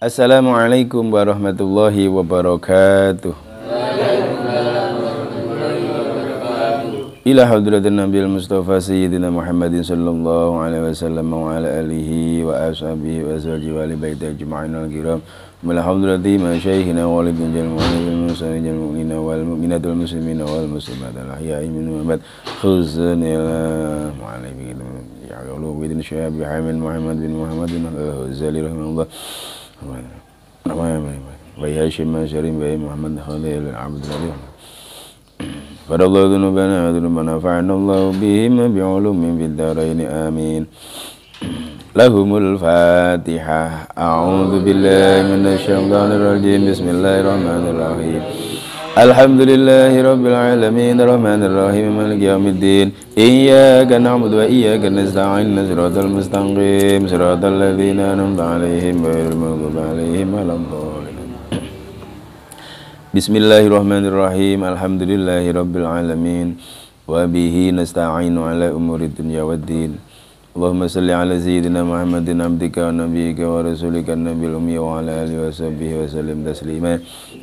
Assalamualaikum warahmatullahi wabarakatuh. Ila hadratin Nabi Mustafa Sayyidina Muhammadin sallallahu alaihi wasallam wa ala alihi wa ashabihi wa azwajihi wa ali baiti ajma'in al-kiram. Mala hadrati masyayikhina wa walidin jal mu'minin wal muslimin jal mu'minina wal mu'minat wal muslimina wal muslimat al ahya'i minhum wa mat khuzna wa alaihi wa alihi wa sahbihi Muhammad bin Muhammad bin Al-Ghazali rahimahullah. ويعيش ما شريم به محمد خليل العبد الذي غفر الله ذنوبنا وذنوبنا فعنا الله بهما بعلوم في الدارين آمين لهم الفاتحة أعوذ بالله من الشيطان الرجيم بسم الله الرحمن الرحيم الحمد لله رب العالمين الرحمن الرحيم مالك يوم الدين إياك نعبد وإياك نستعين صراط المستقيم صراط الذين أنعمت عليهم غير المغضوب عليهم ولا الضالين بسم الله الرحمن الرحيم الحمد لله رب العالمين وبه نستعين على أمور الدنيا والدين اللهم صل على سيدنا محمد عبدك ونبيك ورسولك النبي الأمي وعلى آله وصحبه وسلم تسليما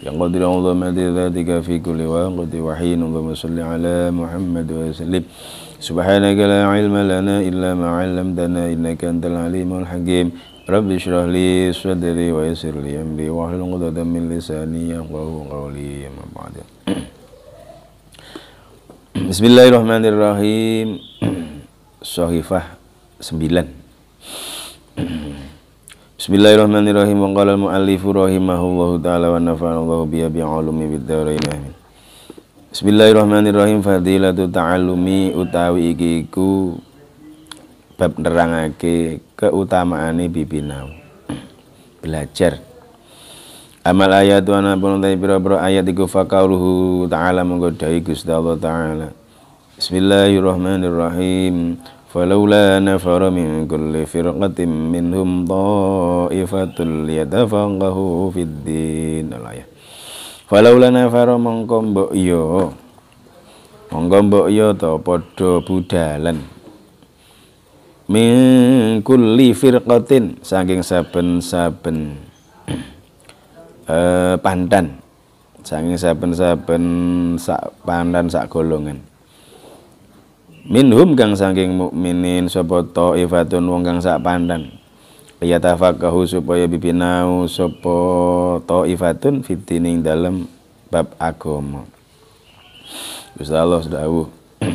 يا قدر عظمة ذاتك في كل وقت وحين اللهم صل على محمد وسلم سبحانك لا علم لنا إلا ما علمتنا إنك أنت العليم الحكيم رب اشرح لي صدري ويسر لي أمري واحلل عقدة من لساني يفقهوا قولي أما بعد بسم الله الرحمن الرحيم صحيفة Bismillahirrahmanirrahim. Wa qala al-mu'allifu rahimahullahu taala wa nafa'allahu biha bi'alumi bidarain. Amin. Bismillahirrahmanirrahim. Fadilatu ta'allumi utawi iki iku bab nerangake keutamaane bibinau. Belajar. Amal ayat wa nabun ta'i biro-biro ayat iku faqauluhu ta'ala menggodai Gusti Allah taala. Bismillahirrahmanirrahim. فلولا نفر من كل فرقة منهم طائفة ليتفقهوا في الدين الآية nah, ya. فلولا نفر mongko mbok yo iya. mongko mbok yo iya to padha budalan min kulli saking saben-saben eh, pandan saking saben-saben sak pandan sak golongan minhum kang saking mukminin sapa taifatun wong kang sak pandan tafaqahu supaya bibinau sapa taifatun fitining dalam bab agama Gusti Allah dawuh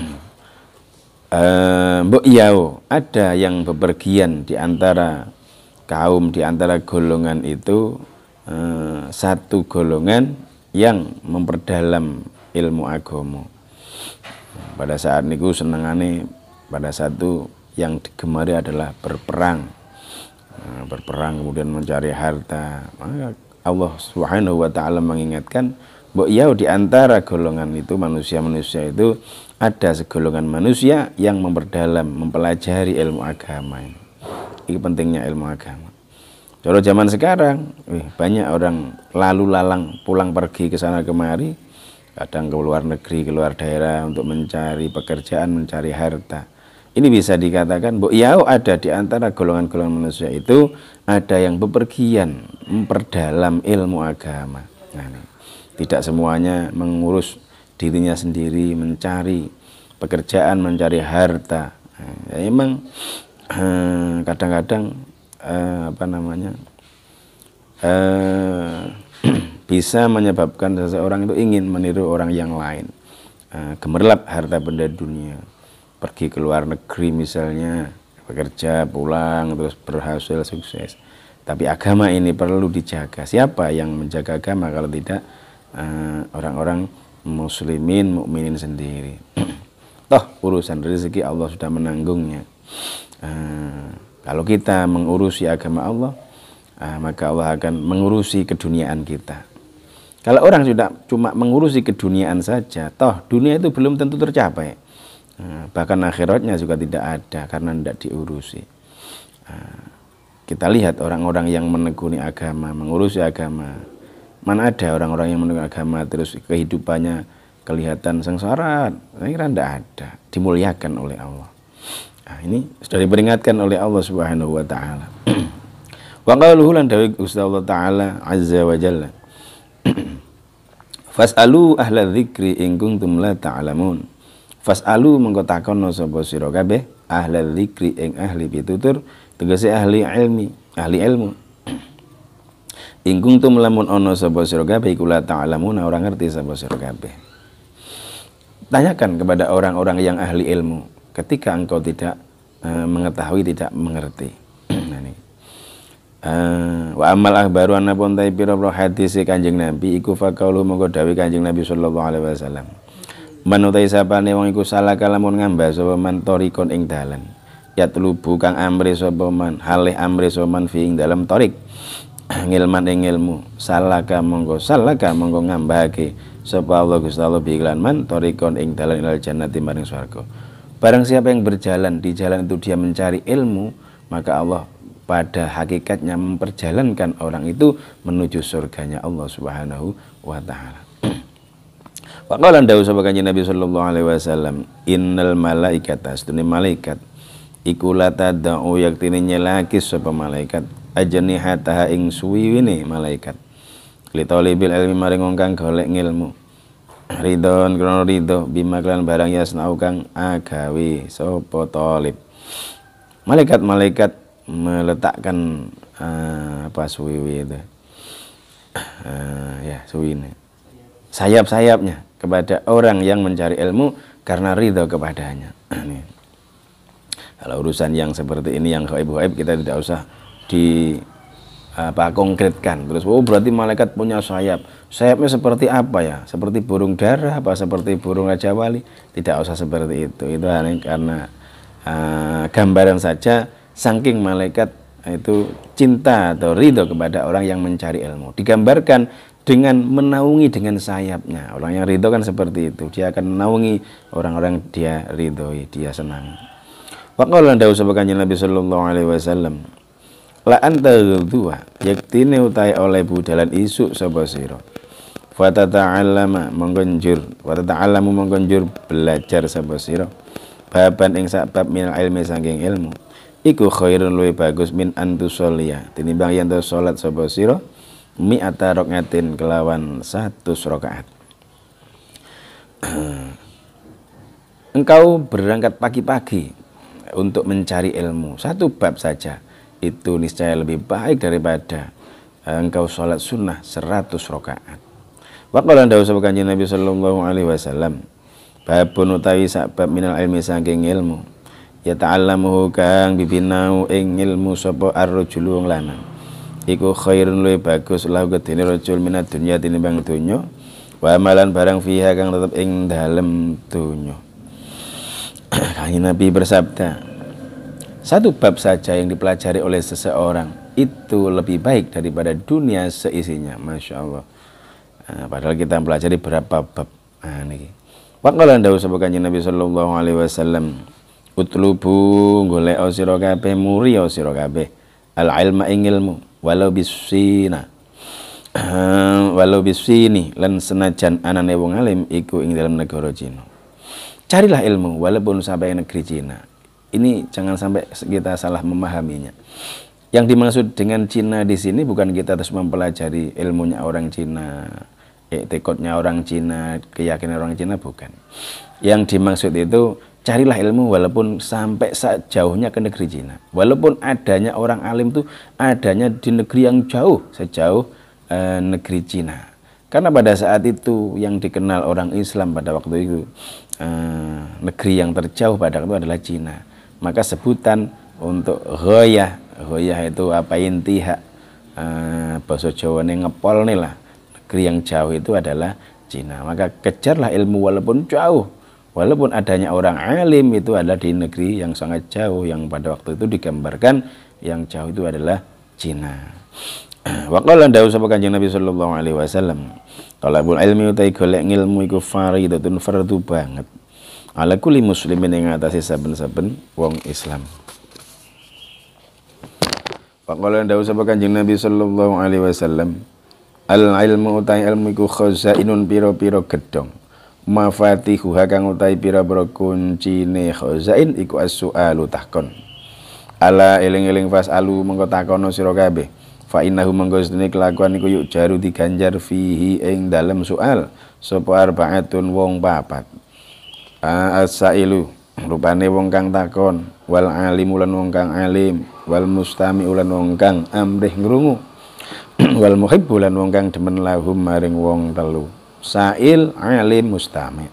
eh, Mbok Yao, ada yang bepergian di antara kaum, di antara golongan itu eh, satu golongan yang memperdalam ilmu agama pada saat niku senengane pada saat itu yang digemari adalah berperang nah, berperang kemudian mencari harta maka Allah Subhanahu wa taala mengingatkan bahwa ya di antara golongan itu manusia-manusia itu ada segolongan manusia yang memperdalam mempelajari ilmu agama ini ini pentingnya ilmu agama kalau zaman sekarang eh, banyak orang lalu lalang pulang pergi ke sana kemari kadang ke luar negeri, ke luar daerah untuk mencari pekerjaan, mencari harta. Ini bisa dikatakan, Bu Yao oh, ada di antara golongan-golongan manusia itu, ada yang bepergian, memperdalam ilmu agama. Nah, tidak semuanya mengurus dirinya sendiri, mencari pekerjaan, mencari harta. ya emang eh, kadang-kadang eh, apa namanya eh, bisa menyebabkan seseorang itu ingin meniru orang yang lain. kemerlap eh, gemerlap harta benda dunia, pergi ke luar negeri misalnya, bekerja, pulang, terus berhasil, sukses. Tapi agama ini perlu dijaga. Siapa yang menjaga agama kalau tidak eh, orang-orang muslimin, mukminin sendiri. Toh urusan rezeki Allah sudah menanggungnya. Eh, kalau kita mengurusi agama Allah, maka Allah akan mengurusi keduniaan kita. Kalau orang sudah cuma mengurusi keduniaan saja, toh dunia itu belum tentu tercapai. Nah, bahkan akhiratnya juga tidak ada karena tidak diurusi. Nah, kita lihat orang-orang yang menekuni agama, mengurusi agama. Mana ada orang-orang yang menekuni agama terus kehidupannya kelihatan sengsara? Saya kira tidak ada. Dimuliakan oleh Allah. Nah, ini sudah diperingatkan oleh Allah Subhanahu wa taala. Wa qaluhu lan dawi Allah taala azza wa jalla Fas'alu ahla dzikri ing kuntum la ta'lamun. Fas'alu mengko takonno sapa sira kabeh ahla dzikri ing ahli pitutur tegese ahli ilmi, ahli ilmu. In kuntum lamun ana sapa sira kabeh iku la ta'lamun ora ngerti sapa sira kabeh. Tanyakan kepada orang-orang yang ahli ilmu ketika engkau tidak e, mengetahui tidak mengerti. Ah, wa amal akhbaru anna pun tai piro pro hadis e Kanjeng Nabi iku faqaulu mongko dawi Kanjeng Nabi sallallahu alaihi wasallam. Man utai sapane wong iku salah kalamun ngambah sapa man torikon ing dalan. ya Yatlubu kang amri sapa man halih amri sapa man fi ing dalam torik. Ngilman ing ilmu salaka mongko salaka mongko ngambahake sapa Allah Gusti Allah bi man torikon ing dalan ilal jannati maring swarga. Barang siapa yang berjalan di jalan itu dia mencari ilmu, maka Allah pada hakikatnya memperjalankan orang itu menuju surganya Allah Subhanahu wa taala. Faqala dawu sapa kanjeng Nabi sallallahu alaihi wasallam, "Innal malaikata astune malaikat iku latadau yaktine nyelaki sapa malaikat ajnihataha ing suwiwine malaikat." talibil ilmi maring wong kang golek ngilmu. Ridon krono ridho bima klan barang yasna kang agawe sapa talib. Malaikat-malaikat meletakkan uh, apa suwi itu uh, ya suwi ini sayap-sayapnya kepada orang yang mencari ilmu karena ridho kepadanya ini kalau urusan yang seperti ini yang gaib-gaib kita tidak usah di apa konkretkan terus oh berarti malaikat punya sayap sayapnya seperti apa ya seperti burung darah apa seperti burung raja wali tidak usah seperti itu itu hanya karena uh, gambaran saja Saking malaikat itu cinta atau ridho kepada orang yang mencari ilmu. Digambarkan dengan menaungi dengan sayapnya. Orang yang ridho kan seperti itu. Dia akan menaungi orang-orang dia ridhoi, dia senang. anda usahakan sapa Nabi sallallahu alaihi wasallam. La anta ghadwa yakti utai oleh budalan isuk Fata ta'alama Fatata'allama fata ta'alamu mengkonjur belajar sapa Baban ing sabab bab min ilmi sangking ilmu iku khairun luwih bagus min antusolia tinimbang yang terus salat sapa mi mi rokatin kelawan satu rakaat engkau berangkat pagi-pagi untuk mencari ilmu satu bab saja itu niscaya lebih baik daripada eh, engkau sholat sunnah seratus rakaat Waktu dawu sapa Kanjeng Nabi sallallahu alaihi wasallam babun utawi sabab bab minal ilmi sangking ilmu ya ta'allamuhu kang bibinau ing ilmu sapa ar-rajulu wong lanang iku khairun luwih bagus lahu gedene rajul minat dunya tinimbang donya wa amalan barang fiha kang tetep ing dalem donya Kanjeng Nabi bersabda satu bab saja yang dipelajari oleh seseorang itu lebih baik daripada dunia seisinya Masya Allah nah, eh, padahal kita mempelajari berapa bab nah, eh, ini Wakala dawu sebuah kanjeng Nabi Sallallahu Alaihi Wasallam utlubu golek sira kabeh muri ya sira kabeh al ilma ing ilmu walau bisina walau bisini lan senajan anane wong alim iku ing dalam negara Cina carilah ilmu walaupun sampai negeri Cina ini jangan sampai kita salah memahaminya yang dimaksud dengan Cina di sini bukan kita terus mempelajari ilmunya orang Cina etikotnya orang Cina keyakinan orang Cina bukan yang dimaksud itu carilah ilmu walaupun sampai sejauhnya ke negeri Cina. Walaupun adanya orang alim itu adanya di negeri yang jauh, sejauh e, negeri Cina. Karena pada saat itu yang dikenal orang Islam pada waktu itu e, negeri yang terjauh pada waktu itu adalah Cina. Maka sebutan untuk goyah, goyah itu apa intihak e, bahasa Jawa ini ngepol nih lah. Negeri yang jauh itu adalah Cina. Maka kejarlah ilmu walaupun jauh Walaupun adanya orang alim itu adalah di negeri yang sangat jauh yang pada waktu itu digambarkan yang jauh itu adalah Cina. Waqala dawu sapa Kanjeng Nabi sallallahu alaihi wasallam. Talabul ilmi utai golek ilmu iku faridatun fardhu banget. Ala kulli muslimin yang atase saben-saben wong Islam. Waqala dawu sapa Kanjeng Nabi sallallahu alaihi wasallam. Al ilmu utai ilmu iku khazainun piro-piro gedhong mafatihuha kang utai pira-pira kuncine khazain iku as-su'alu takon ala eling-eling fasalu mengko takono sira kabeh fa innahu mengko sedene kelakuan iku yuk jaru diganjar fihi ing dalem soal sapa arbaatun wong papat asailu rupane wong kang takon wal alim ulan wong kang alim wal mustami ulan wong kang amrih ngrungu wal muhibbu lan wong kang demen lahum maring wong telu Sa'il, alim, mustami.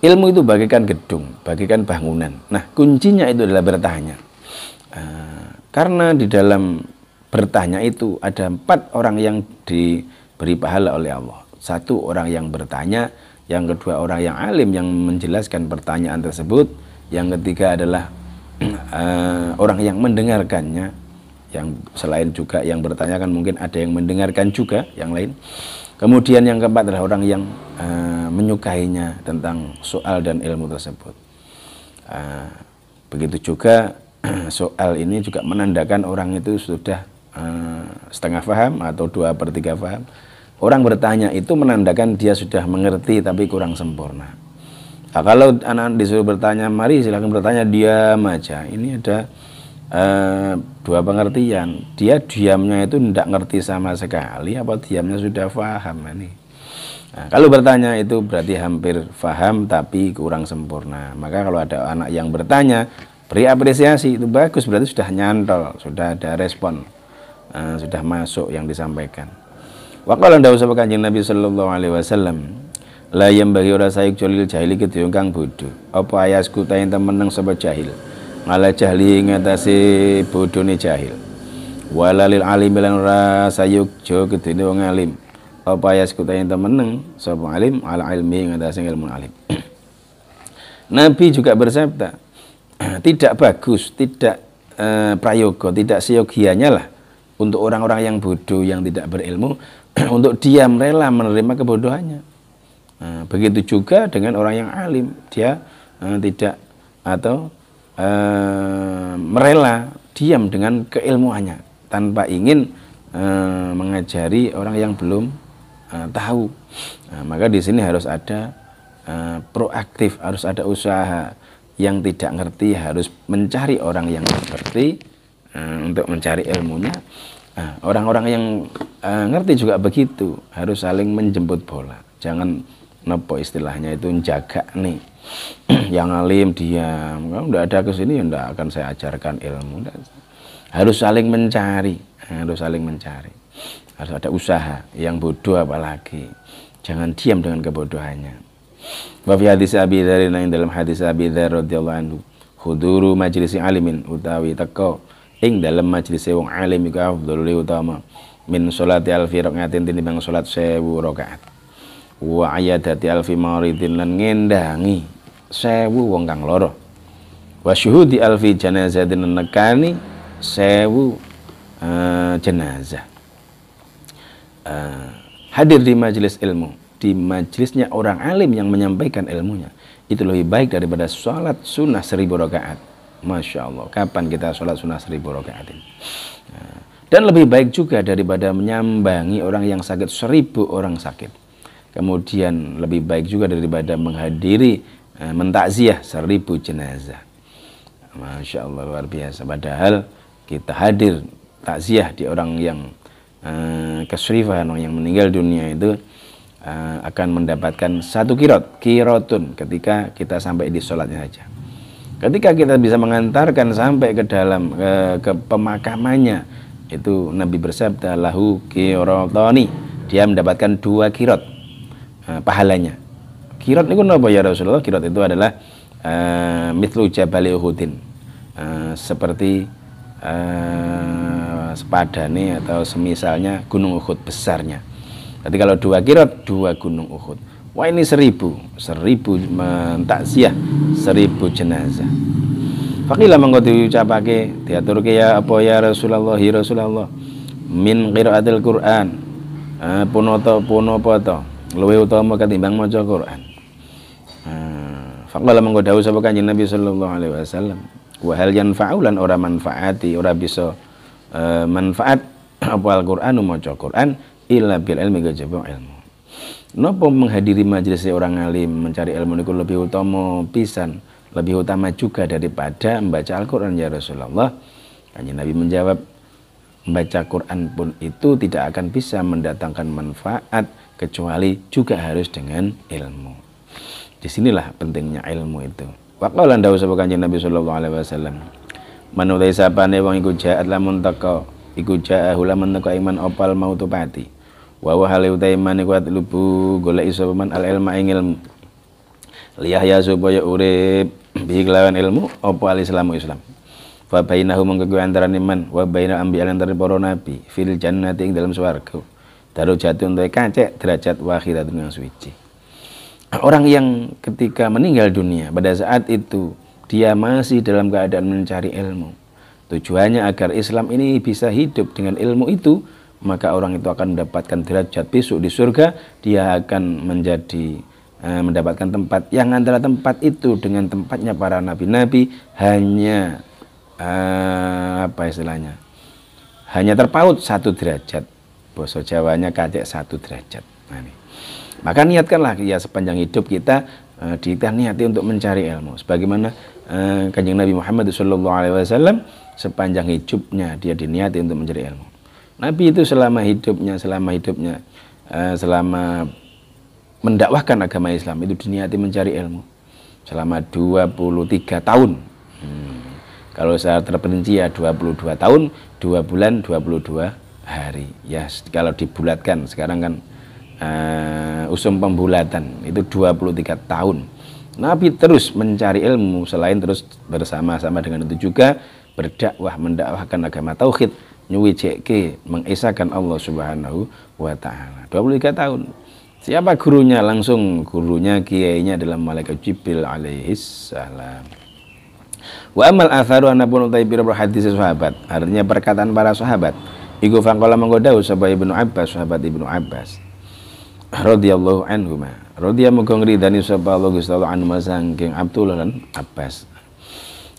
Ilmu itu bagikan gedung, bagikan bangunan. Nah, kuncinya itu adalah bertanya. Uh, karena di dalam bertanya itu ada empat orang yang diberi pahala oleh Allah. Satu orang yang bertanya, yang kedua orang yang alim yang menjelaskan pertanyaan tersebut, yang ketiga adalah uh, orang yang mendengarkannya, yang selain juga yang bertanya kan mungkin ada yang mendengarkan juga yang lain Kemudian yang keempat adalah orang yang uh, menyukainya tentang soal dan ilmu tersebut. Uh, begitu juga soal ini juga menandakan orang itu sudah uh, setengah paham atau dua per tiga paham. Orang bertanya itu menandakan dia sudah mengerti tapi kurang sempurna. Nah, kalau anak disuruh bertanya, mari silahkan bertanya, diam aja. Ini ada eh, dua pengertian dia diamnya itu tidak ngerti sama sekali apa diamnya sudah faham ini nah, kalau bertanya itu berarti hampir faham tapi kurang sempurna maka kalau ada anak yang bertanya beri apresiasi itu bagus berarti sudah nyantol sudah ada respon eh, sudah masuk yang disampaikan Wakala ndak usah kanjeng Nabi Shallallahu Alaihi Wasallam lah yang bagi orang sayuk jolil jahili keduyung kang bodho apa ayasku ta temeneng sebab jahil ala jahli ngatasi bodoni jahil walalil alim lan ora sayuk jo gedene wong alim apa ya yang temeneng sapa alim ala ilmi ngatasi ilmu alim Nabi juga bersabda tidak bagus tidak eh, prayoga tidak seyogianya lah untuk orang-orang yang bodoh yang tidak berilmu untuk diam rela menerima kebodohannya nah, begitu juga dengan orang yang alim dia eh, tidak atau e, merela diam dengan keilmuannya tanpa ingin e, mengajari orang yang belum e, tahu. Nah, maka di sini harus ada e, proaktif, harus ada usaha. Yang tidak ngerti harus mencari orang yang ngerti e, untuk mencari ilmunya. orang nah, orang-orang yang e, ngerti juga begitu, harus saling menjemput bola. Jangan nopo istilahnya itu jaga nih yang alim diam kalau tidak ada kesini ya tidak akan saya ajarkan ilmu harus saling mencari harus saling mencari harus ada usaha yang bodoh apalagi jangan diam dengan kebodohannya Wafi hadis Abi yang dalam hadis Abi Dzar radhiyallahu anhu huduru majlis alimin utawi teko ing dalam majlis wong alim iku afdhalul utama min sholati alfi raqatin tinimbang solat sewu rakaat wa ayadati alfi maridin lan ngendangi sewu wong kang loro wa syuhudi alfi dinan nekani sewu uh, jenazah uh, hadir di majelis ilmu di majelisnya orang alim yang menyampaikan ilmunya itu lebih baik daripada sholat sunnah seribu rakaat Masya Allah kapan kita sholat sunnah seribu rakaat ini eh, dan lebih baik juga daripada menyambangi orang yang sakit seribu orang sakit kemudian lebih baik juga daripada menghadiri Eh, mentakziah seribu jenazah. Masya Allah luar biasa. Padahal kita hadir takziah di orang yang uh, eh, kesrifan, yang meninggal dunia itu eh, akan mendapatkan satu kirot, kirotun ketika kita sampai di sholatnya saja. Ketika kita bisa mengantarkan sampai ke dalam uh, ke pemakamannya, itu Nabi bersabda lahu kirotoni, dia mendapatkan dua kirot pahalanya Kirat niku napa ya Rasulullah? Kirat itu adalah uh, eh, mitlu jabali Uhudin. Uh, seperti uh, sepadane atau semisalnya gunung Uhud besarnya. Jadi kalau dua kirat, dua gunung Uhud. Wah ini seribu, seribu mentaksiah, seribu jenazah. Fakilah mengkoti ucapake diatur ya apa ya Rasulullah ya Rasulullah min qiraatil Quran. Uh, punoto punopo to luwih utama ketimbang maca Quran. Hmm. Faqala mengko sapa Kanjeng Nabi sallallahu alaihi wasallam, wa hal faulan ora manfaati, ora bisa uh, manfaat apa Al-Qur'anu maca Qur'an illa bil ilmi kejaba ilmu. Napa menghadiri majelis orang alim mencari ilmu niku lebih utama pisan, lebih utama juga daripada membaca Al-Qur'an ya Rasulullah. Kanjeng Nabi menjawab, membaca Quran pun itu tidak akan bisa mendatangkan manfaat kecuali juga harus dengan ilmu. Disinilah pentingnya ilmu itu. Waqala dawu sapa Kanjeng Nabi sallallahu alaihi wasallam. Man utai sapane wong iku jaat lamun teko iku jaahu lamun teko iman opal mautu pati. Wa wa hal utai man iku lubu golek iso man al ilma ing ilmu. Liyah ya supaya urip bi kelawan ilmu opo al islamu islam. Wa bainahu mengko antara iman wa ambi al antara para nabi fil jannati ing dalam swarga. Daru jati untuk kacek derajat wahidatun yang suci orang yang ketika meninggal dunia pada saat itu dia masih dalam keadaan mencari ilmu. Tujuannya agar Islam ini bisa hidup dengan ilmu itu, maka orang itu akan mendapatkan derajat besok di surga, dia akan menjadi eh, mendapatkan tempat yang antara tempat itu dengan tempatnya para nabi-nabi hanya eh, apa istilahnya? Hanya terpaut satu derajat. Bahasa Jawanya kacek satu derajat. Nah, ini. Maka niatkanlah ya sepanjang hidup kita uh, eh, kita niati untuk mencari ilmu. Sebagaimana uh, kanjeng Nabi Muhammad Shallallahu Alaihi Wasallam sepanjang hidupnya dia diniati untuk mencari ilmu. Nabi itu selama hidupnya, selama hidupnya, uh, selama mendakwahkan agama Islam itu diniati mencari ilmu selama 23 tahun. Hmm. Kalau saya terperinci ya 22 tahun, 2 bulan, 22 hari. Ya kalau dibulatkan sekarang kan uh, usum pembulatan itu 23 tahun Nabi terus mencari ilmu selain terus bersama-sama dengan itu juga berdakwah mendakwahkan agama tauhid nyuwijeke mengesahkan Allah Subhanahu wa taala 23 tahun siapa gurunya langsung gurunya kiainya dalam malaikat Jibril alaihis salam wa amal atharu anabun utai biro hadis sahabat artinya perkataan para sahabat iku fangkola menggodau sahabat ibnu Abbas sahabat ibnu Abbas radhiyallahu anhuma radhiya muga ngridani sapa Allah Gusti Allah anhu saking Abdullah lan Abbas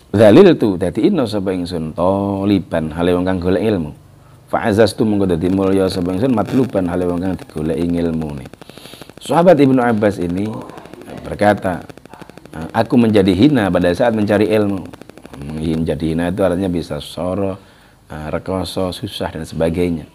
Zalil tu dadi inna sapa ingsun taliban hale wong kang golek ilmu fa azastu mungko dadi mulya sapa ingsun matluban hale wong kang digoleki ne Sahabat Ibnu Abbas ini berkata, aku menjadi hina pada saat mencari ilmu. Menjadi hina itu artinya bisa soro, eh, rekoso, susah dan sebagainya.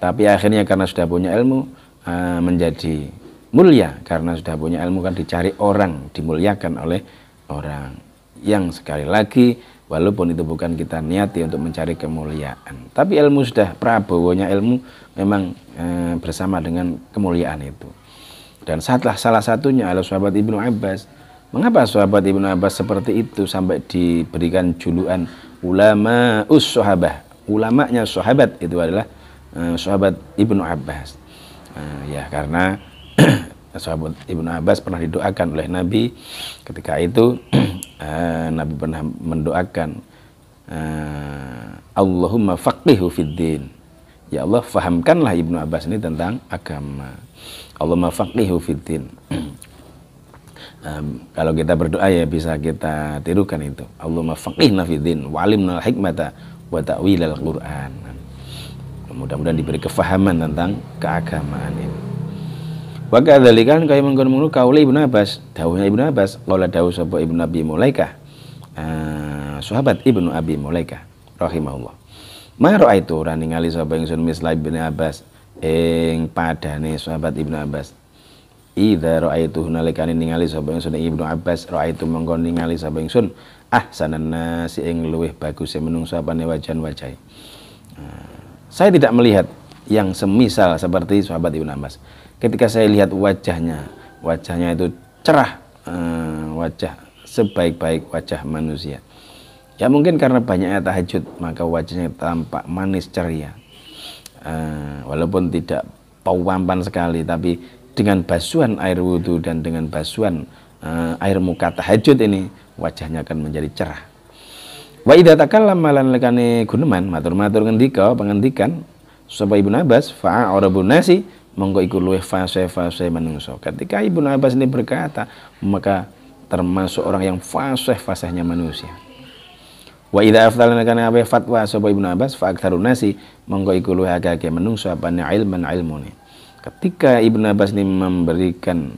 Tapi akhirnya karena sudah punya ilmu, Eh, menjadi mulia karena sudah punya ilmu kan dicari orang, dimuliakan oleh orang. Yang sekali lagi walaupun itu bukan kita niati untuk mencari kemuliaan, tapi ilmu sudah prabowonya ilmu memang e, bersama dengan kemuliaan itu. Dan salah salah satunya adalah sahabat Ibnu Abbas. Mengapa sahabat Ibnu Abbas seperti itu sampai diberikan julukan ulama us sahabah? Ulamanya sahabat itu adalah e, sahabat Ibnu Abbas. Eh, ya karena sahabat Ibnu Abbas pernah didoakan oleh Nabi ketika itu eh, Nabi pernah mendoakan eh, Allahumma faqihu fiddin Ya Allah fahamkanlah Ibnu Abbas ini tentang agama Allahumma faqihu fiddin um, kalau kita berdoa ya bisa kita tirukan itu Allahumma faqihna fid din wa'alimna al-hikmata wa ta'wilal Qur'an mudah-mudahan diberi kefahaman tentang keagamaan ini wa kadzalika kan kaya mengkono mengkono kaule Ibnu Abbas dawuhnya Ibnu Abbas qala dawuh sapa Ibnu Abi Mulaika uh, ah, sahabat Ibnu Abi Mulaika rahimahullah ma raaitu ora ningali sapa ingsun misla Ibnu Abbas ing padane sahabat Ibnu Abbas Ida ra'aitu nalikane ningali sapa ingsun Ibnu Abbas ra'aitu mengko ningali sapa ingsun ah sanana si ing luweh bagus e menungso apane wajan wajai. Uh, ah, saya tidak melihat yang semisal seperti sahabat Ibnu Abbas. Ketika saya lihat wajahnya, wajahnya itu cerah, eh, wajah sebaik-baik wajah manusia. Ya mungkin karena banyaknya tahajud, maka wajahnya tampak manis ceria. Eh, walaupun tidak pawampan sekali, tapi dengan basuhan air wudhu dan dengan basuhan eh, air muka tahajud ini, wajahnya akan menjadi cerah. Wa idza takallama lan lekane guneman matur-matur ngendika pengendikan sapa Ibnu Abbas fa'a arabun nasi monggo iku luwih fase fase menungso. Ketika Ibnu Abbas ini berkata, maka termasuk orang yang fase fasehnya manusia. Wa idza afdal lekane abe fatwa sapa Ibnu Abbas aktsarun nasi monggo iku luwih akeh menungso apane ilman ilmuni. Ketika Ibnu Abbas ini memberikan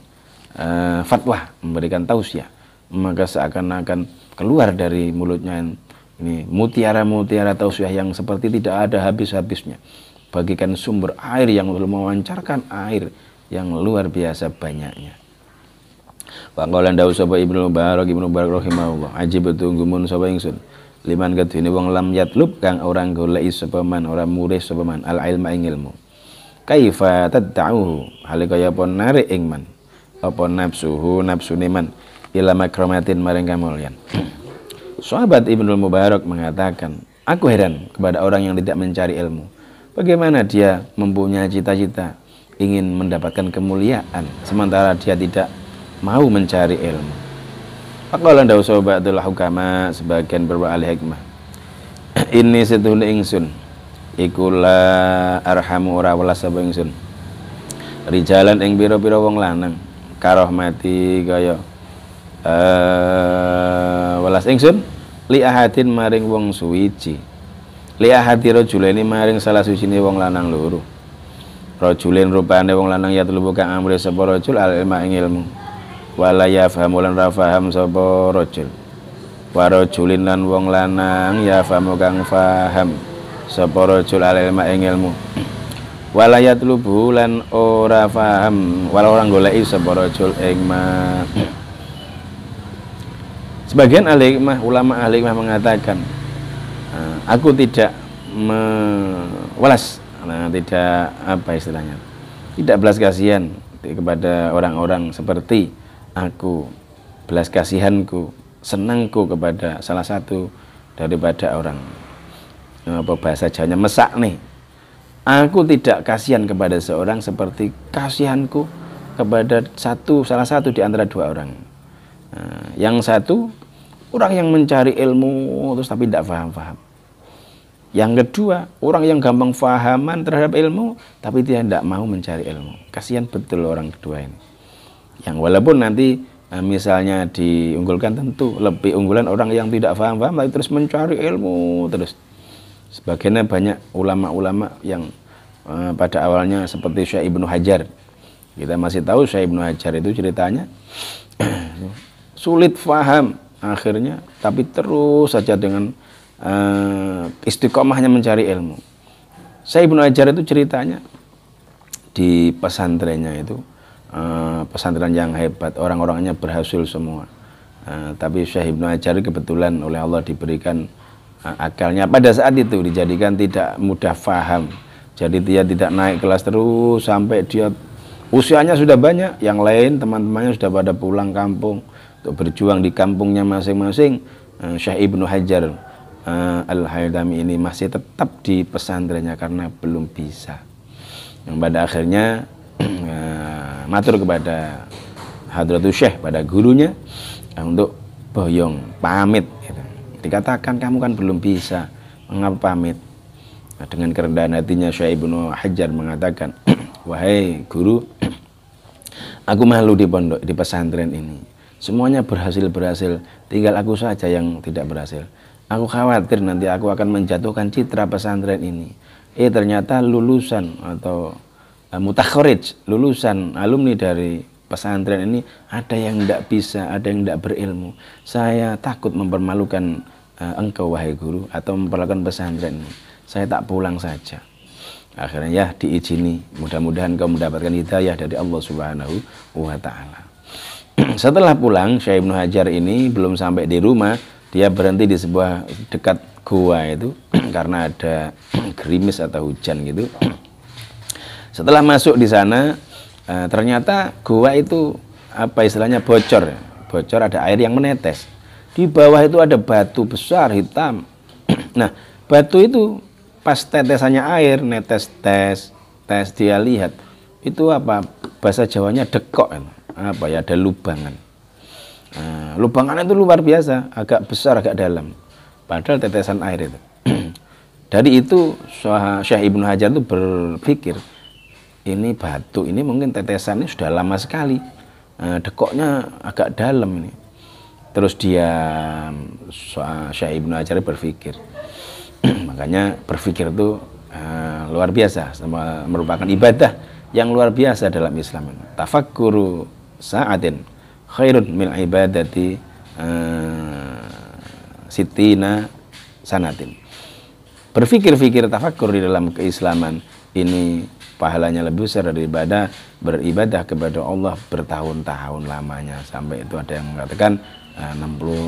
uh, fatwa, memberikan tausiah, maka seakan-akan keluar dari mulutnya ini mutiara-mutiara tausiah yang seperti tidak ada habis-habisnya. Bagikan sumber air yang memancarkan air yang luar biasa banyaknya. Wangkolan dawu sapa Ibnu Mubarak Ibnu Mubarak rahimahullah. Ajib tunggumun sapa ingsun. Liman kadune wong lam yatlub kang orang golek sapa man ora murih sapa man al ilma ing ilmu. Kaifa tad'u hale kaya apa narik ing man apa nafsuhu nafsune man ila makramatin maring kamulyan sahabat Ibnu Mubarak mengatakan, aku heran kepada orang yang tidak mencari ilmu. Bagaimana dia mempunyai cita-cita ingin mendapatkan kemuliaan sementara dia tidak mau mencari ilmu. Faqala ndawu sahabatul hukama sebagian beberapa hikmah. Ini setuhun ingsun ikula arhamu ora welas sapa ingsun. Rijalan ing pira-pira wong lanang karoh mati kaya eh uh, welas ingsun li ahadin maring wong suwici li ahadi rajulaini maring salah suci ni wong lanang luru rojulen rupane wong lanang ya tulubu kang amri sapa rojul al ilma ing ilmu wala yafhamu lan ra sapa lan wong lanang ya fahamu kang faham sapa rojul al ilma ing ilmu wala lan ora faham wala orang golek sapa rojul ing ma Sebagian ahli ulama ahli mengatakan, eh, aku tidak mewelas, nah, eh, tidak apa istilahnya, tidak belas kasihan kepada orang-orang seperti aku, belas kasihanku, senangku kepada salah satu daripada orang eh, apa bahasa Jawanya mesak nih. Aku tidak kasihan kepada seorang seperti kasihanku kepada satu salah satu di antara dua orang. Nah, yang satu orang yang mencari ilmu terus tapi tidak faham-faham Yang kedua, orang yang gampang fahaman terhadap ilmu tapi dia tidak mau mencari ilmu. Kasihan betul orang kedua ini. Yang walaupun nanti eh, misalnya diunggulkan tentu lebih unggulan orang yang tidak faham-faham tapi terus mencari ilmu terus. Sebagainya banyak ulama-ulama yang eh, pada awalnya seperti Syekh Ibnu Hajar. Kita masih tahu Syekh Ibnu Hajar itu ceritanya sulit faham akhirnya tapi terus saja dengan uh, eh, istiqomahnya mencari ilmu saya Ibnu ajar itu ceritanya di pesantrennya itu uh, pesantren yang hebat orang-orangnya berhasil semua uh, tapi Syekh Ibnu ajar kebetulan oleh Allah diberikan uh, akalnya pada saat itu dijadikan tidak mudah faham jadi dia tidak naik kelas terus sampai dia usianya sudah banyak yang lain teman-temannya sudah pada pulang kampung untuk berjuang di kampungnya masing-masing eh, Syekh Ibnu Hajar eh, al haydami ini masih tetap di pesantrennya karena belum bisa yang pada akhirnya eh, matur kepada Hadratus Syekh pada gurunya untuk boyong pamit gitu. dikatakan kamu kan belum bisa mengapa pamit nah, dengan kerendahan hatinya Syekh Ibnu Hajar mengatakan wahai guru aku malu di pondok di pesantren ini Semuanya berhasil-berhasil, tinggal aku saja yang tidak berhasil. Aku khawatir nanti aku akan menjatuhkan citra pesantren ini. Eh ternyata lulusan atau uh, eh, mutakhrij, lulusan alumni dari pesantren ini ada yang tidak bisa, ada yang tidak berilmu. Saya takut mempermalukan uh, engkau wahai guru atau memperlakukan pesantren ini. Saya tak pulang saja. Akhirnya ya diizini. Mudah-mudahan kau mendapatkan hidayah dari Allah Subhanahu wa taala. Setelah pulang, Syekh Ibnu Hajar ini belum sampai di rumah, dia berhenti di sebuah dekat gua itu karena ada gerimis atau hujan gitu. Setelah masuk di sana, eh, ternyata gua itu apa istilahnya bocor, bocor ada air yang menetes. Di bawah itu ada batu besar hitam. Nah, batu itu pas tetesannya air netes tes tes dia lihat itu apa bahasa Jawanya dekok apa ya ada lubangan. Nah, lubangannya itu luar biasa, agak besar, agak dalam. Padahal tetesan air itu. Dari itu Syekh Ibnu Hajar itu berpikir ini batu ini mungkin tetesannya sudah lama sekali. Nah, dekoknya agak dalam ini. Terus dia Syekh Ibnu Hajar berpikir. Makanya berpikir itu uh, luar biasa sama merupakan ibadah yang luar biasa dalam Islam. Tafakkur sa'atin khairun min ibadati uh, eh, sitina sanatin. Berfikir-fikir tafakur di dalam keislaman ini pahalanya lebih besar daripada beribadah kepada Allah bertahun-tahun lamanya sampai itu ada yang mengatakan uh, 60 uh,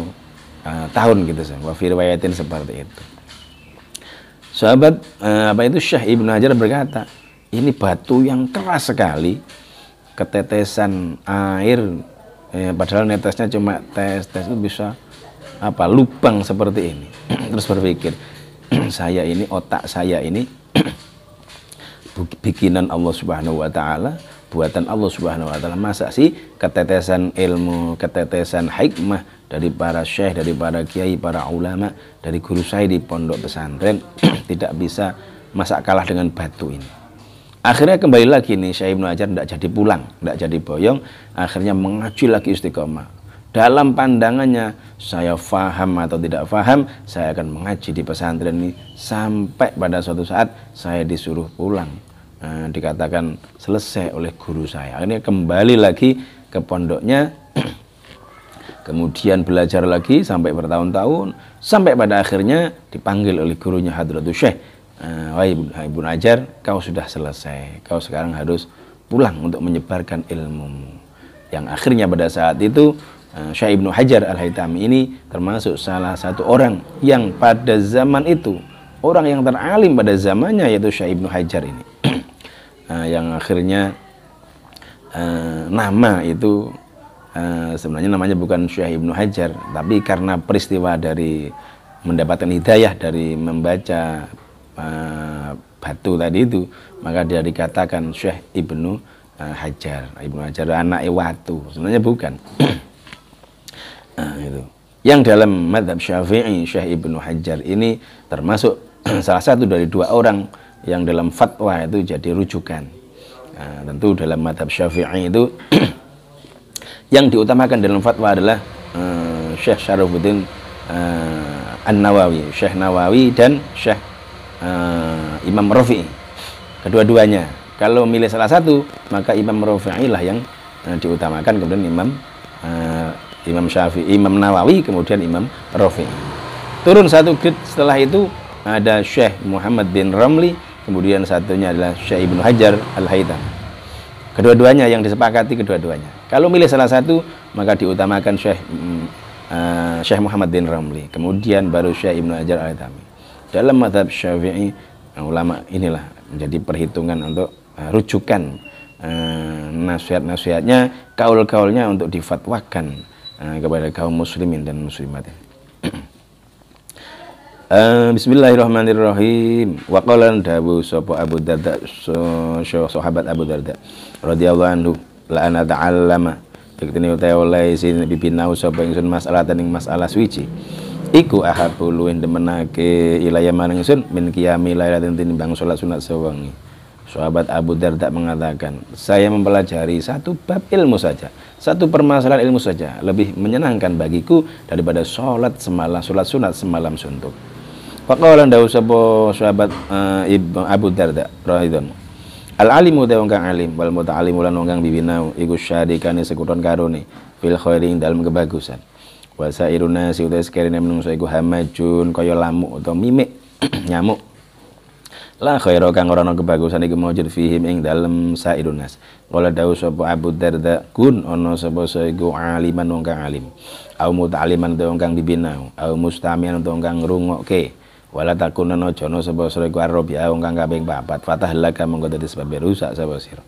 tahun gitu wa firwayatin seperti itu sahabat uh, apa itu Syekh Ibnu Hajar berkata ini batu yang keras sekali ketetesan air eh, padahal netesnya cuma tes tes itu bisa apa lubang seperti ini terus berpikir saya ini otak saya ini bikinan Allah Subhanahu wa taala buatan Allah Subhanahu wa taala masa sih ketetesan ilmu ketetesan hikmah dari para syekh dari para kiai para ulama dari guru saya di pondok pesantren tidak bisa masa kalah dengan batu ini Akhirnya kembali lagi nih Syekh Ibnu Hajar tidak jadi pulang, tidak jadi boyong, akhirnya mengaji lagi istiqomah dalam pandangannya saya faham atau tidak faham saya akan mengaji di pesantren ini sampai pada suatu saat saya disuruh pulang nah, dikatakan selesai oleh guru saya akhirnya kembali lagi ke pondoknya kemudian belajar lagi sampai bertahun-tahun sampai pada akhirnya dipanggil oleh gurunya Hadratu Syekh Eh, wahai Ibu Najar, kau sudah selesai. Kau sekarang harus pulang untuk menyebarkan ilmumu. Yang akhirnya pada saat itu eh, Syekh Ibnu Hajar al Haytami ini termasuk salah satu orang yang pada zaman itu orang yang teralim pada zamannya yaitu Syekh Ibnu Hajar ini. Eh, yang akhirnya nama itu sebenarnya namanya bukan Syekh Ibnu Hajar, tapi karena peristiwa dari mendapatkan hidayah dari membaca Eh, batu tadi itu maka dia dikatakan Syekh Ibnu eh, Hajar nah, Ibnu Hajar anak watu sebenarnya bukan nah, itu yang dalam madhab syafi'i Syekh Ibnu Hajar ini termasuk salah satu dari dua orang yang dalam fatwa itu jadi rujukan nah, tentu dalam madhab syafi'i itu yang diutamakan dalam fatwa adalah eh, Syekh Syarifuddin An-Nawawi Syekh Nawawi dan Syekh uh, Imam Rofi, kedua-duanya kalau milih salah satu maka Imam Rafi'i lah yang uh, diutamakan kemudian Imam uh, Imam Syafi'i Imam Nawawi kemudian Imam Rofi. turun satu grid setelah itu ada Syekh Muhammad bin Ramli kemudian satunya adalah Syekh Ibn Hajar Al-Haytham kedua-duanya yang disepakati kedua-duanya kalau milih salah satu maka diutamakan Syekh uh, Syekh Muhammad bin Ramli kemudian baru Syekh Ibn Hajar Al-Haythami dalam madhab syafi'i eh, ulama inilah menjadi perhitungan untuk uh, rujukan uh, nasihat-nasihatnya kaul-kaulnya untuk difatwakan uh, kepada kaum muslimin dan muslimat Uh, Bismillahirrahmanirrahim. Wa qala dawu sapa Abu Darda so, so, sahabat Abu Darda radhiyallahu anhu la ana ta'allama Yakti ni utai oleh sin bibinau sapa sun masalah tanding masalah suci iku ahabu luwin demenake ilaya maring sun min qiyami tentin bang sholat sunat sewangi. sahabat Abu Darda mengatakan saya mempelajari satu bab ilmu saja satu permasalahan ilmu saja lebih menyenangkan bagiku daripada sholat semalam sholat sunat semalam suntuk Faqala ndawu sapa sahabat uh, Abu Darda rohidon Al alimu te wong kang alim wal tak Alim wong kang bibinau iku syarikane sekuton karone fil khairing dalam kebagusan Wasa wa sairun nasi utai sekirine menungso iku hamajun koyo lamu atau mimik nyamuk Lah, khaira kang ora ana kebagusan iku mawjud fihim ing dalem sairunas. Kalau wala dawu sapa Abu Darda kun ono ana sapa saiku aliman wong kang alim au muta aliman wong kang dibina au mustamian te wong kang ngrungokke wala takunan aja ana sapa saiku robi wong kang kaping bapat. fatah laka mengko dadi sebab rusak sapa sira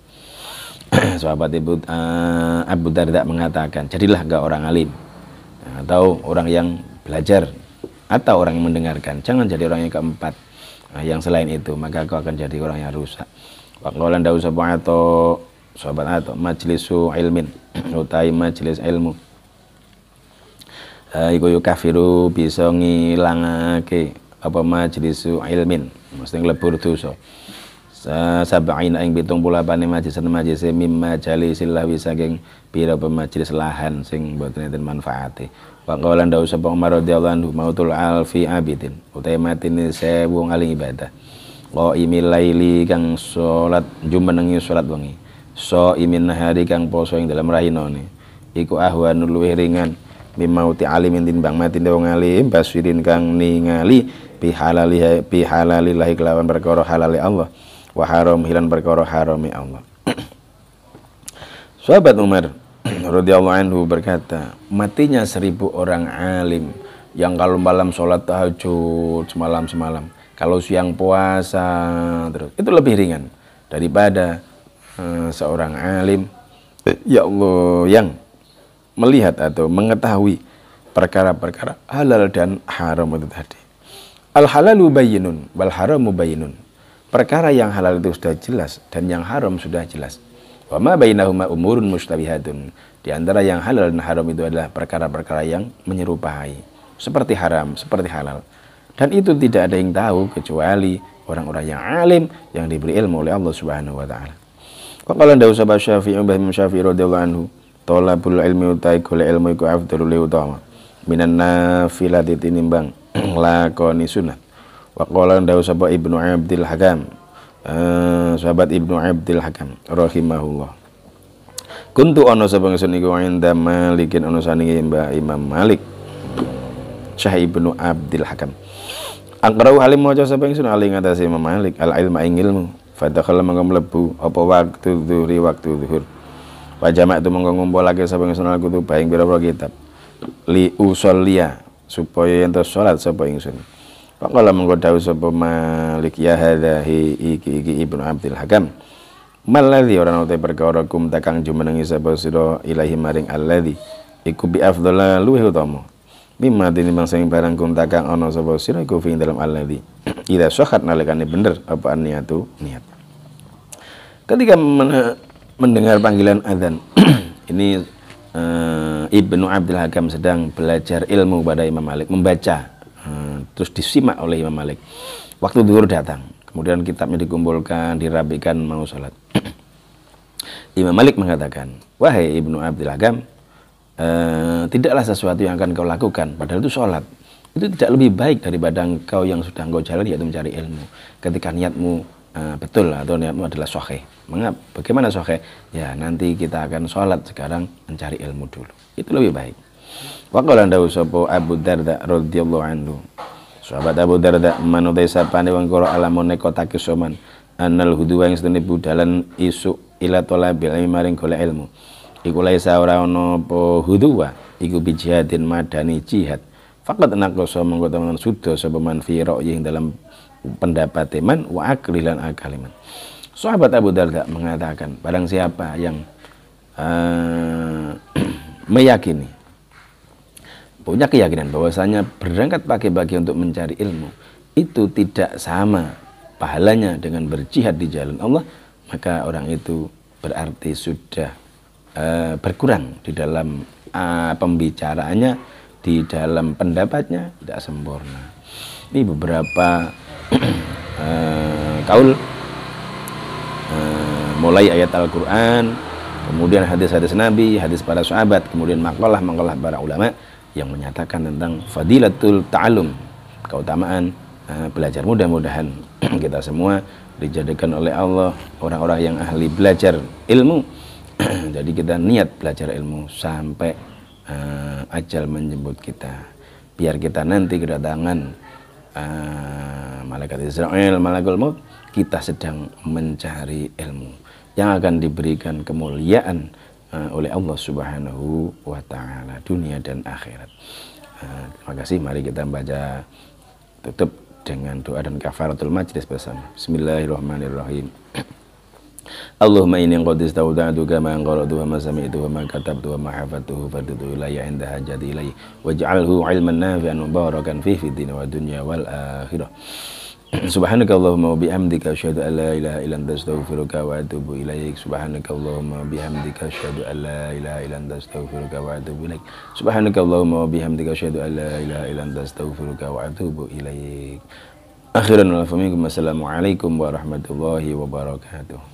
sahabat Ibu eh, Abu Darda mengatakan jadilah gak orang alim atau orang yang belajar atau orang yang mendengarkan jangan jadi orang yang keempat nah, yang selain itu maka kau akan jadi orang yang rusak wakolan dau sahabat atau sahabat atau majlisu ilmin utai majlis ilmu eh, iku yu kafiru bisa ngilangake apa majlisu ilmin mesti tuh dosa Eh, sab'ina ing 78 majisan majise mimma silah bisa geng pira pemajlis lahan sing buat enten manfaati wa qala apa Umar radhiyallahu anhu mautul alfi abidin utahe matine sewu ngaling ibadah imil laili kang salat jumenengi sholat wangi so imin hari kang poso yang dalam rahino ni iku ahwanul luwih ringan mimauti intin bang mati wong alim baswirin kang ningali Pihalali pihalali lahi kelawan berkoroh halali e Allah wa haram hilan perkara harami ya Allah Sahabat Umar radhiyallahu anhu berkata, matinya seribu orang alim yang kalau malam sholat tahajud semalam semalam, kalau siang puasa terus itu lebih ringan daripada uh, seorang alim ya Allah yang melihat atau mengetahui perkara-perkara halal dan haram itu tadi. Al halalu bayinun, wal haramu bayinun perkara yang halal itu sudah jelas dan yang haram sudah jelas. Wa ma bainahuma umurun mustabihatun. Di antara yang halal dan haram itu adalah perkara-perkara yang menyerupai, seperti haram, seperti halal. Dan itu tidak ada yang tahu kecuali orang-orang yang alim yang diberi ilmu oleh Allah Subhanahu wa taala. Qala ndawu sahabat Syafi'i bin Imam Syafi'i radhiyallahu anhu, talabul ilmi utai golek ilmu iku li utama. Minan nafilati tinimbang lakoni sunnah." Waqala dawu sapa Ibnu abdil Hakam. Uh, sahabat Ibnu abdil Hakam rahimahullah. Kuntu ana sapa ngesun iku inda Malikin ana saningi Mbah Imam Malik. syah Ibnu abdil Hakam. Angkrau halim maca sapa ngesun ali ngatasi Imam Malik al ilma ing ilmu. Fadakhala mangko mlebu apa waktu zuhri waktu zuhur. Wa jamak tu mongko ngumpulake sapa ingsun al kutub ing pira-pira kitab. Li usolia supaya yang salat sapa ingsun. Faqala menggodau sapa Malik ya hadahi iki iki Ibnu Abdul Hakam. Maladhi orang utai perkara kum takang jumenengi sapa sira ilahi maring alladhi iku bi afdhala luwih utama. Mimma dini mangsa ing barang kum takang ana sapa sira iku fi dalam alladhi. Ida sahat nalikane bener apa niatu niat. Ketika mendengar panggilan azan ini uh, Ibnu Abdul Hakam sedang belajar ilmu pada Imam Malik membaca terus disimak oleh Imam Malik waktu duhur datang kemudian kitabnya dikumpulkan dirapikan mau sholat Imam Malik mengatakan wahai Ibnu Abdul Agam, e, tidaklah sesuatu yang akan kau lakukan padahal itu sholat itu tidak lebih baik daripada kau yang sudah engkau jalan yaitu mencari ilmu ketika niatmu e, betul atau niatmu adalah sohe. mengapa bagaimana sohe? ya nanti kita akan sholat sekarang mencari ilmu dulu itu lebih baik Waqala ndawu Abu Darda radhiyallahu anhu Sahabat Abu Darda manutai sapane wong karo alamun nekotake soman anal hudu yang sedene budalan isu ila tolabil maring golek ilmu. Iku laisa ora apa huduwa iku bijihadin madani jihad. Fakat nakoso monggo teman sudo sapa man yang dalam pendapat teman wa akli lan akaliman. Sahabat Abu Darda mengatakan barang siapa yang uh, meyakini punya keyakinan bahwasanya berangkat pagi-pagi untuk mencari ilmu itu tidak sama pahalanya dengan berjihad di jalan Allah maka orang itu berarti sudah uh, berkurang di dalam uh, pembicaraannya di dalam pendapatnya tidak sempurna ini beberapa uh, kaul uh, mulai ayat Al-Quran kemudian hadis-hadis Nabi hadis para sahabat kemudian makalah-makalah para ulama' yang menyatakan tentang fadilatul ta'alum keutamaan uh, belajar mudah-mudahan kita semua dijadikan oleh Allah orang-orang yang ahli belajar ilmu jadi kita niat belajar ilmu sampai uh, ajal menjemput kita biar kita nanti kedatangan uh, malaikat Israel malaikat maut kita sedang mencari ilmu yang akan diberikan kemuliaan Eh, oleh Allah Subhanahu wa taala dunia dan akhirat. Eh, terima kasih mari kita membaca tutup dengan doa dan kafaratul majlis bersama. Bismillahirrahmanirrahim. Allahumma inni qad istawdatu kama qaratu wa masami'tu wa ma katabtu wa ma hafatuhu fardudu ilayya inda hajati ilayya waj'alhu ilman nafi'an mubarakan fi fi dunya wa dunya wal akhirah. Subhanakallahumma wa bihamdika asyhadu an la ilaha illa anta wa atubu ilayik Subhanakallahumma wa bihamdika asyhadu an la ilaha illa anta wa atubu ilayik Subhanakallahumma wa bihamdika asyhadu an la ilaha illa anta astaghfiruka wa atubu ilaik. Akhiran wa warahmatullahi wabarakatuh.